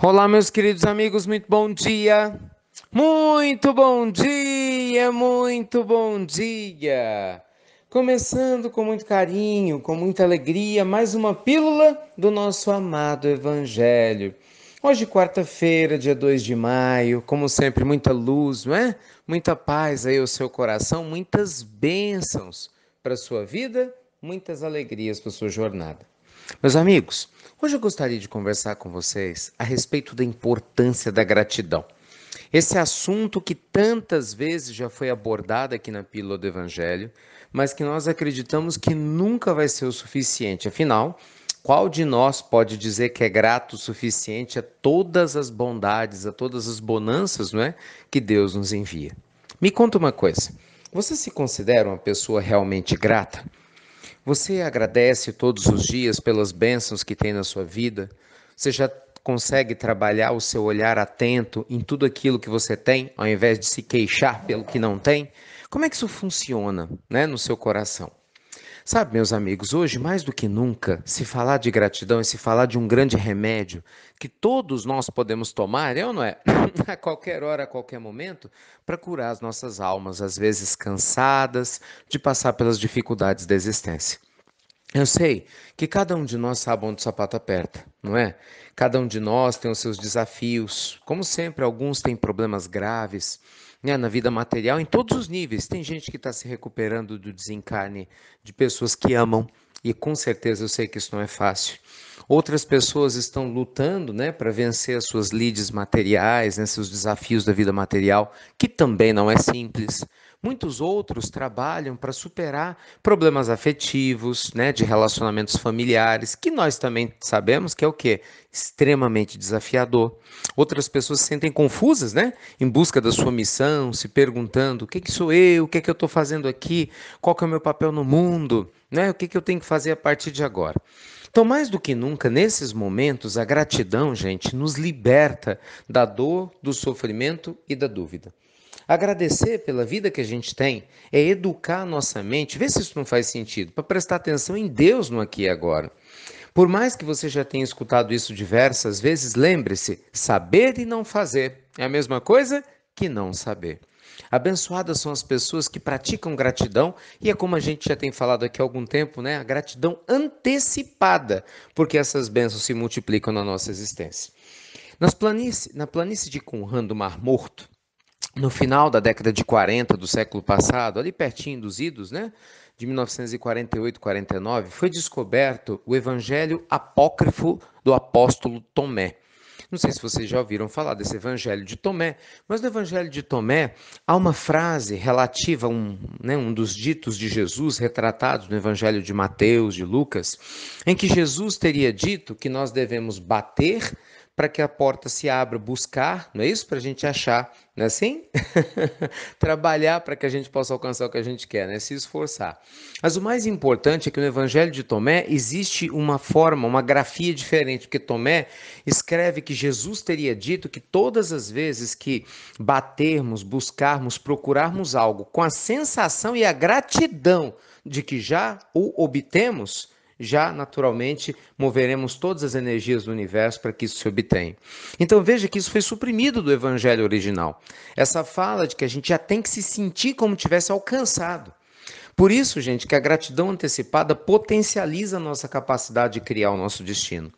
Olá, meus queridos amigos, muito bom dia. Muito bom dia, muito bom dia. Começando com muito carinho, com muita alegria, mais uma pílula do nosso amado Evangelho. Hoje, quarta-feira, dia 2 de maio, como sempre, muita luz, não é? Muita paz aí ao seu coração, muitas bênçãos para a sua vida, muitas alegrias para a sua jornada. Meus amigos, hoje eu gostaria de conversar com vocês a respeito da importância da gratidão. Esse assunto que tantas vezes já foi abordado aqui na Pílula do Evangelho, mas que nós acreditamos que nunca vai ser o suficiente. Afinal, qual de nós pode dizer que é grato o suficiente a todas as bondades, a todas as bonanças não é, que Deus nos envia? Me conta uma coisa: você se considera uma pessoa realmente grata? Você agradece todos os dias pelas bênçãos que tem na sua vida? Você já consegue trabalhar o seu olhar atento em tudo aquilo que você tem, ao invés de se queixar pelo que não tem? Como é que isso funciona né, no seu coração? Sabe, meus amigos, hoje mais do que nunca, se falar de gratidão e se falar de um grande remédio que todos nós podemos tomar, é ou não é? a qualquer hora, a qualquer momento, para curar as nossas almas, às vezes cansadas de passar pelas dificuldades da existência. Eu sei que cada um de nós sabe onde o sapato aperta, não é? Cada um de nós tem os seus desafios. Como sempre, alguns têm problemas graves né, na vida material, em todos os níveis. Tem gente que está se recuperando do desencarne de pessoas que amam, e com certeza eu sei que isso não é fácil. Outras pessoas estão lutando né, para vencer as suas lides materiais, né, seus desafios da vida material, que também não é simples. Muitos outros trabalham para superar problemas afetivos, né, de relacionamentos familiares, que nós também sabemos que é o quê? Extremamente desafiador. Outras pessoas se sentem confusas, né, em busca da sua missão, se perguntando: o que, que sou eu? O que, que eu estou fazendo aqui? Qual que é o meu papel no mundo? Né? O que, que eu tenho que fazer a partir de agora? Então, mais do que nunca, nesses momentos, a gratidão, gente, nos liberta da dor, do sofrimento e da dúvida. Agradecer pela vida que a gente tem é educar a nossa mente, ver se isso não faz sentido, para prestar atenção em Deus no aqui e agora. Por mais que você já tenha escutado isso diversas vezes, lembre-se: saber e não fazer é a mesma coisa que não saber. Abençoadas são as pessoas que praticam gratidão, e é como a gente já tem falado aqui há algum tempo, né? A gratidão antecipada, porque essas bênçãos se multiplicam na nossa existência. Nas planície, na planície de Conran do Mar Morto, no final da década de 40 do século passado, ali pertinho dos idos, né? De 1948, 49, foi descoberto o evangelho apócrifo do apóstolo Tomé. Não sei se vocês já ouviram falar desse Evangelho de Tomé, mas no Evangelho de Tomé há uma frase relativa a um, né, um dos ditos de Jesus retratados no Evangelho de Mateus, de Lucas, em que Jesus teria dito que nós devemos bater para que a porta se abra, buscar, não é isso? Para a gente achar, não é assim? Trabalhar para que a gente possa alcançar o que a gente quer, né? Se esforçar. Mas o mais importante é que no Evangelho de Tomé existe uma forma, uma grafia diferente, porque Tomé escreve que Jesus teria dito que todas as vezes que batermos, buscarmos, procurarmos algo com a sensação e a gratidão de que já o obtemos, já naturalmente moveremos todas as energias do universo para que isso se obtenha. Então veja que isso foi suprimido do evangelho original. Essa fala de que a gente já tem que se sentir como tivesse alcançado. Por isso, gente, que a gratidão antecipada potencializa a nossa capacidade de criar o nosso destino.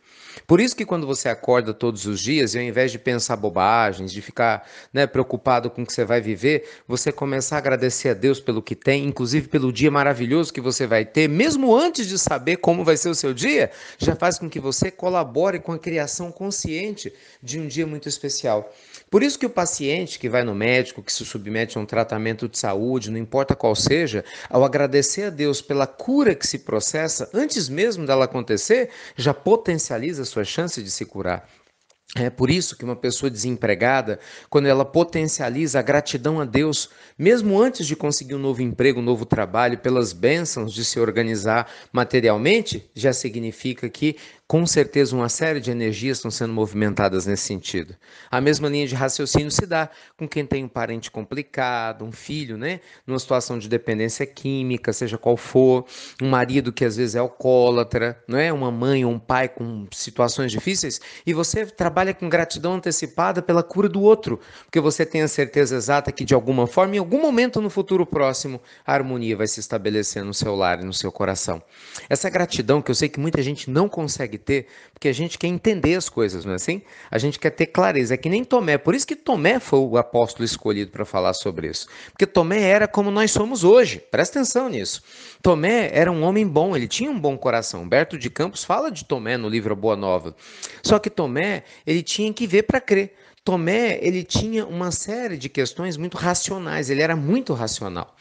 Por isso que quando você acorda todos os dias, e ao invés de pensar bobagens, de ficar né, preocupado com o que você vai viver, você começa a agradecer a Deus pelo que tem, inclusive pelo dia maravilhoso que você vai ter, mesmo antes de saber como vai ser o seu dia, já faz com que você colabore com a criação consciente de um dia muito especial. Por isso que o paciente que vai no médico, que se submete a um tratamento de saúde, não importa qual seja, ao agradecer a Deus pela cura que se processa, antes mesmo dela acontecer, já potencializa a sua chance de se curar. É por isso que uma pessoa desempregada, quando ela potencializa a gratidão a Deus, mesmo antes de conseguir um novo emprego, um novo trabalho, pelas bênçãos de se organizar materialmente, já significa que com certeza, uma série de energias estão sendo movimentadas nesse sentido. A mesma linha de raciocínio se dá com quem tem um parente complicado, um filho, né? Numa situação de dependência química, seja qual for, um marido que às vezes é alcoólatra, não é? Uma mãe ou um pai com situações difíceis, e você trabalha com gratidão antecipada pela cura do outro, porque você tem a certeza exata que de alguma forma, em algum momento no futuro próximo, a harmonia vai se estabelecer no seu lar e no seu coração. Essa gratidão que eu sei que muita gente não consegue TLT, porque a gente quer entender as coisas, não é assim? A gente quer ter clareza, é que nem Tomé, por isso que Tomé foi o apóstolo escolhido para falar sobre isso, porque Tomé era como nós somos hoje, presta atenção nisso. Tomé era um homem bom, ele tinha um bom coração, Humberto de Campos fala de Tomé no livro A Boa Nova, só que Tomé, ele tinha que ver para crer, Tomé, ele tinha uma série de questões muito racionais, ele era muito racional.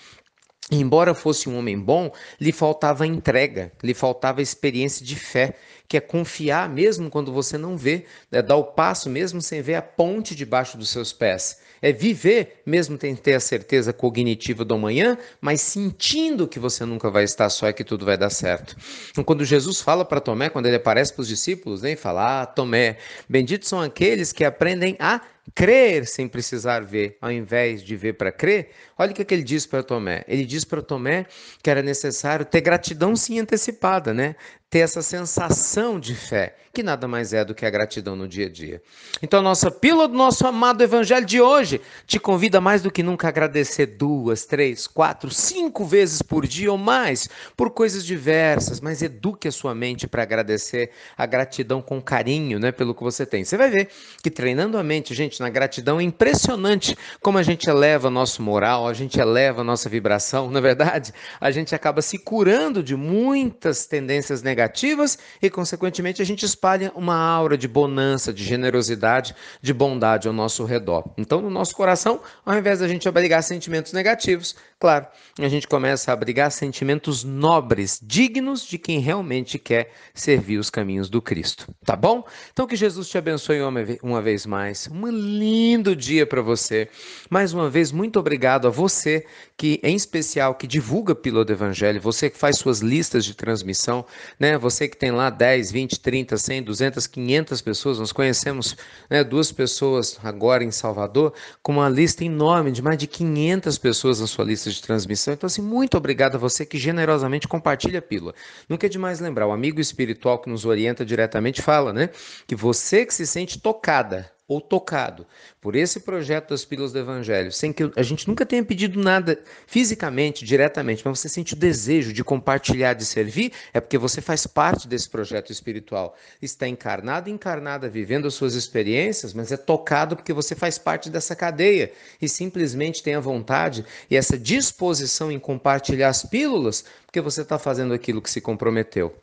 Embora fosse um homem bom, lhe faltava entrega, lhe faltava experiência de fé que é confiar mesmo quando você não vê, é dar o passo mesmo sem ver a ponte debaixo dos seus pés. É viver mesmo sem ter a certeza cognitiva do amanhã, mas sentindo que você nunca vai estar só e que tudo vai dar certo. Então, quando Jesus fala para Tomé, quando ele aparece para os discípulos, nem né, fala: ah, Tomé, benditos são aqueles que aprendem a crer sem precisar ver, ao invés de ver para crer, olha o que, é que ele diz para Tomé. Ele diz para Tomé que era necessário ter gratidão sim antecipada, né? Ter essa sensação de fé, que nada mais é do que a gratidão no dia a dia. Então, a nossa pílula do nosso amado Evangelho de hoje te convida mais do que nunca a agradecer duas, três, quatro, cinco vezes por dia ou mais, por coisas diversas, mas eduque a sua mente para agradecer a gratidão com carinho, né? Pelo que você tem. Você vai ver que treinando a mente, gente, na gratidão. É impressionante como a gente eleva nosso moral, a gente eleva nossa vibração. Na é verdade, a gente acaba se curando de muitas tendências negativas e, consequentemente, a gente espalha uma aura de bonança, de generosidade, de bondade ao nosso redor. Então, no nosso coração, ao invés da gente abrigar sentimentos negativos, claro, a gente começa a abrigar sentimentos nobres, dignos de quem realmente quer servir os caminhos do Cristo. Tá bom? Então, que Jesus te abençoe uma, uma vez mais. Uma lindo dia para você. Mais uma vez, muito obrigado a você que, em especial, que divulga Piloto Evangelho, você que faz suas listas de transmissão, né? Você que tem lá 10, 20, 30, 100, 200, 500 pessoas. Nós conhecemos né, duas pessoas agora em Salvador com uma lista enorme de mais de 500 pessoas na sua lista de transmissão. Então, assim, muito obrigado a você que generosamente compartilha a pílula. Nunca é demais lembrar, o amigo espiritual que nos orienta diretamente fala, né? Que você que se sente tocada ou tocado por esse projeto das Pílulas do Evangelho, sem que a gente nunca tenha pedido nada fisicamente, diretamente, mas você sente o desejo de compartilhar, de servir, é porque você faz parte desse projeto espiritual. Está encarnado, encarnada, vivendo as suas experiências, mas é tocado porque você faz parte dessa cadeia e simplesmente tem a vontade e essa disposição em compartilhar as pílulas, porque você está fazendo aquilo que se comprometeu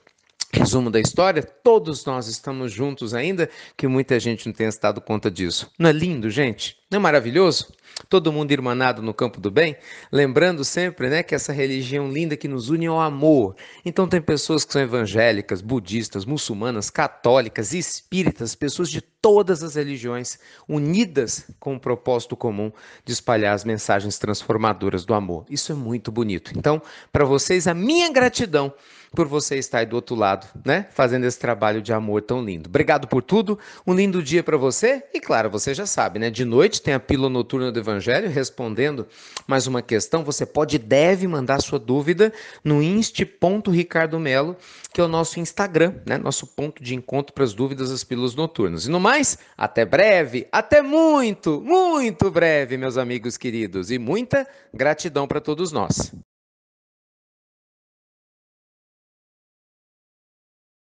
resumo da história, todos nós estamos juntos ainda, que muita gente não tenha se dado conta disso. Não é lindo, gente? Não é maravilhoso? Todo mundo irmanado no campo do bem, lembrando sempre, né, que essa religião linda que nos une é o amor. Então tem pessoas que são evangélicas, budistas, muçulmanas, católicas, espíritas, pessoas de todas as religiões unidas com o propósito comum de espalhar as mensagens transformadoras do amor. Isso é muito bonito. Então, para vocês a minha gratidão por você estar aí do outro lado lado, né? Fazendo esse trabalho de amor tão lindo. Obrigado por tudo, um lindo dia para você. E claro, você já sabe, né? De noite tem a Pílula Noturna do Evangelho respondendo mais uma questão. Você pode e deve mandar sua dúvida no inst.ricardomelo, que é o nosso Instagram, né? Nosso ponto de encontro para as dúvidas das Pílulas Noturnas. E no mais, até breve, até muito, muito breve, meus amigos queridos. E muita gratidão para todos nós.